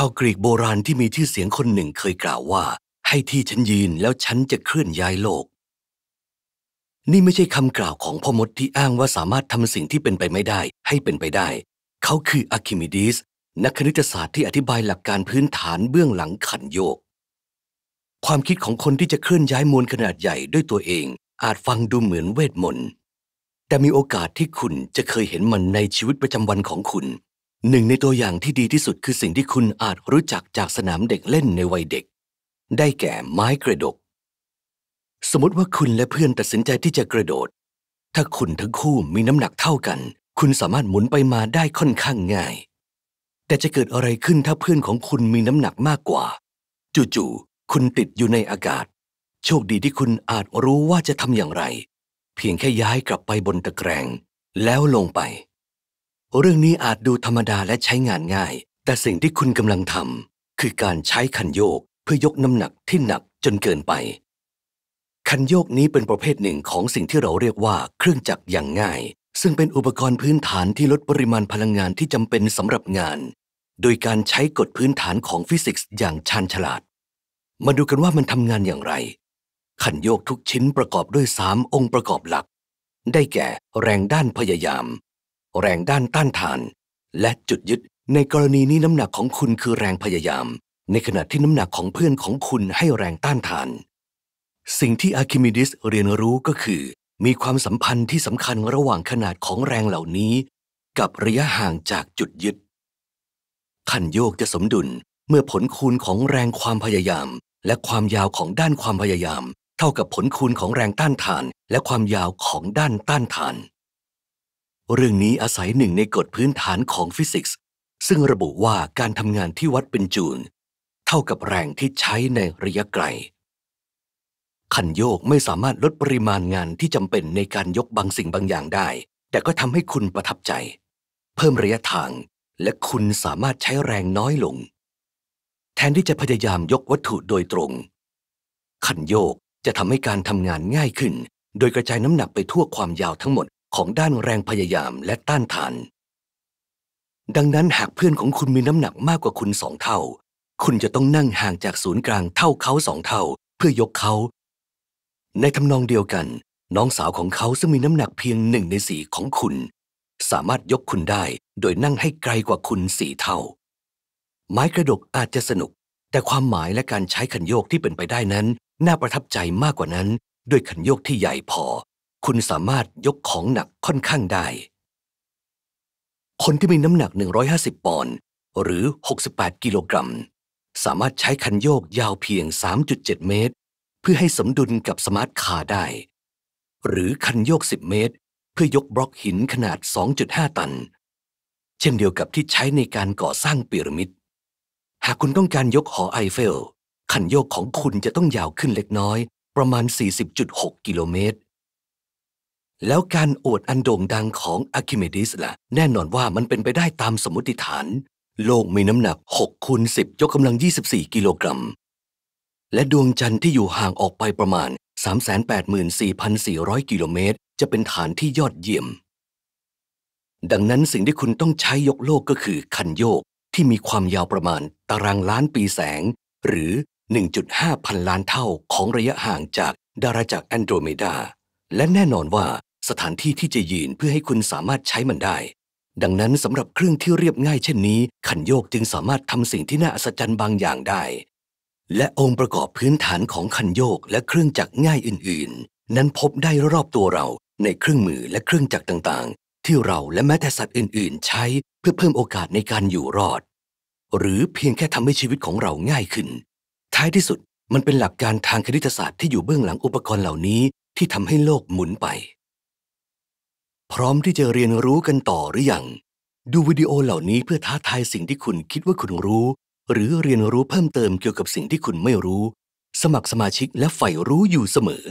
าวกรีกโบราณที่มีชื่อเสียงคนหนึ่งเคยกล่าวว่าให้ที่ฉันยืนแล้วฉันจะเคลื่อนย้ายโลก นี่ไม่ใช่คำกล่าวของพ่อมดที่อ้างว่าสามารถทำสิ่งที่เป็นไปไม่ได้ให้เป็นไปได้ เขาคืออะคิมิดีส นักคณิตศาสตร์ที่อธิบายหลักการพื้นฐานเบื้องหลังขันโยก ความคิดของคนที่จะเคลื่อนย้ายมวลขนาดใหญ่ด้วยตัวเอง อาจฟังดูเหมือนเวทมนต์แต่มีโอกาสที่คุณจะเคยเห็นมันในชีวิตประจำวันของคุณหนึ่งในตัวอย่างที่ดีที่สุดคือสิ่งที่คุณอาจรู้จักจากสนามเด็กเล่นในวัยเด็ก ได้แก่ไม้กระดก สมมติว่าคุณและเพื่อนตัดสินใจที่จะกระโดด ถ้าคุณทั้งคู่มีน้ำหนักเท่ากัน คุณสามารถหมุนไปมาได้ค่อนข้างง่าย แต่จะเกิดอะไรขึ้นถ้าเพื่อนของคุณมีน้ำหนักมากกว่า จู่ๆคุณติดอยู่ในอากาศ โชคดีที่คุณอาจรู้ว่าจะทำอย่างไร เพียงแค่ย้ายกลับไปบนตะแกรง แล้วลงไปเรื่องนี้อาจดูธรรมดาและใช้งานง่าย แต่สิ่งที่คุณกำลังทำคือการใช้คันโยกเพื่อยกน้ำหนักที่หนักจนเกินไป คันโยกนี้เป็นประเภทหนึ่งของสิ่งที่เราเรียกว่าเครื่องจักรอย่างง่าย ซึ่งเป็นอุปกรณ์พื้นฐานที่ลดปริมาณพลังงานที่จำเป็นสำหรับงาน โดยการใช้กฎพื้นฐานของฟิสิกส์อย่างชาญฉลาด มาดูกันว่ามันทำงานอย่างไร คันโยกทุกชิ้นประกอบด้วย3องค์ประกอบหลัก ได้แก่แรงด้านพยายามแรงด้านต้านทาน และจุดยึด ในกรณีนี้น้ำหนักของคุณคือแรงพยายาม ในขณะที่น้ำหนักของเพื่อนของคุณให้แรงต้านทาน สิ่งที่อาคิมิดิสเรียนรู้ก็คือมีความสัมพันธ์ที่สำคัญระหว่างขนาดของแรงเหล่านี้ กับระยะห่างจากจุดยึดขันโยกจะสมดุลเมื่อผลคูณของแรงความพยายาม และความยาวของด้านความพยายาม เท่ากับผลคูณของแรงต้านทาน และความยาวของด้านต้านทานเรื่องนี้อาศัยหนึ่งในกฎพื้นฐานของฟิสิกส์ ซึ่งระบุว่าการทำงานที่วัดเป็นจูล เท่ากับแรงที่ใช้ในระยะไกลขันโยกไม่สามารถลดปริมาณงานที่จำเป็นในการยกบางสิ่งบางอย่างได้ แต่ก็ทำให้คุณประทับใจ เพิ่มระยะทางและคุณสามารถใช้แรงน้อยลง แทนที่จะพยายามยกวัตถุโดยตรงขันโยกจะทำให้การทำงานง่ายขึ้น โดยกระจายน้ำหนักไปทั่วความยาวทั้งหมดของด้านแรงพยายามและต้านทาน ดังนั้นหากเพื่อนของคุณมีน้ำหนักมากกว่าคุณสองเท่า คุณจะต้องนั่งห่างจากศูนย์กลางเท่าเขาสองเท่า เพื่อยกเขา ในทำนองเดียวกันน้องสาวของเขาซึ่งมีน้ำหนักเพียงหนึ่งในสีของคุณ สามารถยกคุณได้โดยนั่งให้ไกลกว่าคุณสี่เท่า ไม้กระดกอาจจะสนุก แต่ความหมายและการใช้คันโยกที่เป็นไปได้นั้น น่าประทับใจมากกว่านั้น ด้วยคันโยกที่ใหญ่พอคุณสามารถยกของหนักค่อนข้างได้ คนที่มีน้ำหนัก 150 ปอนด์หรือ 68 กิโลกรัม สามารถใช้คันโยกยาวเพียง 3.7 เมตร เพื่อให้สมดุลกับสมาร์ทคาร์ได้ หรือคันโยก 10 เมตร เพื่อยกบล็อกหินขนาด 2.5 ตัน เช่นเดียวกับที่ใช้ในการก่อสร้างปิรามิดหากคุณต้องการยกหอไอเฟล คันโยกของคุณจะต้องยาวขึ้นเล็กน้อย ประมาณ 40.6 กิโลเมตรแล้วการโอดอันโด่งดังของอะคิเมดิสละ่ะแน่นอนว่ามันเป็นไปได้ตามสมมติฐาน โลกมีน้ำหนัก6คูณ10 ยกกำลัง 24 กิโลกรัม และดวงจันทร์ที่อยู่ห่างออกไปประมาณ 384,400 กิโลเมตร จะเป็นฐานที่ยอดเยี่ยม ดังนั้นสิ่งที่คุณต้องใช้ยกโลกก็คือ คันโยกที่มีความยาวประมาณ ตารางล้านปีแสง หรือ 1.5 พันล้านเท่าของระยะห่างจากดาราจักรแอนโดรเมดา และแน่นอนว่าสถานที่ที่จะยืนเพื่อให้คุณสามารถใช้มันได้ ดังนั้นสำหรับเครื่องที่เรียบง่าย เช่นนี้ขันโยกจึงสามารถทำสิ่งที่น่าอัศจรรย์บางอย่างได้ และองค์ประกอบพื้นฐานของขันโยกและเครื่องจักรง่ายอื่นๆ นั้นพบได้รอบตัวเราในเครื่องมือและเครื่องจักรต่าง ๆ ที่เราและแม้แต่สัตว์อื่น ๆ ใช้เพื่อเพิ่มโอกาสในการอยู่รอด หรือเพียงแค่ทำให้ชีวิตของเราง่ายขึ้น ท้ายที่สุดมันเป็นหลักการทางคณิตศาสตร์ที่อยู่เบื้องหลังอุปกรณ์เหล่านี้ ที่ทำให้โลกหมุนไปพร้อมที่จะเรียนรู้กันต่อหรืออยังดูวิดีโอเหล่านี้เพื่อท้าทายสิ่งที่คุณคิดว่าคุณรู้ หรือเรียนรู้เพิ่มเติมเกี่ยวกับสิ่งที่คุณไม่รู้ สมัครสมาชิกและใฝ่รู้อยู่เสมอ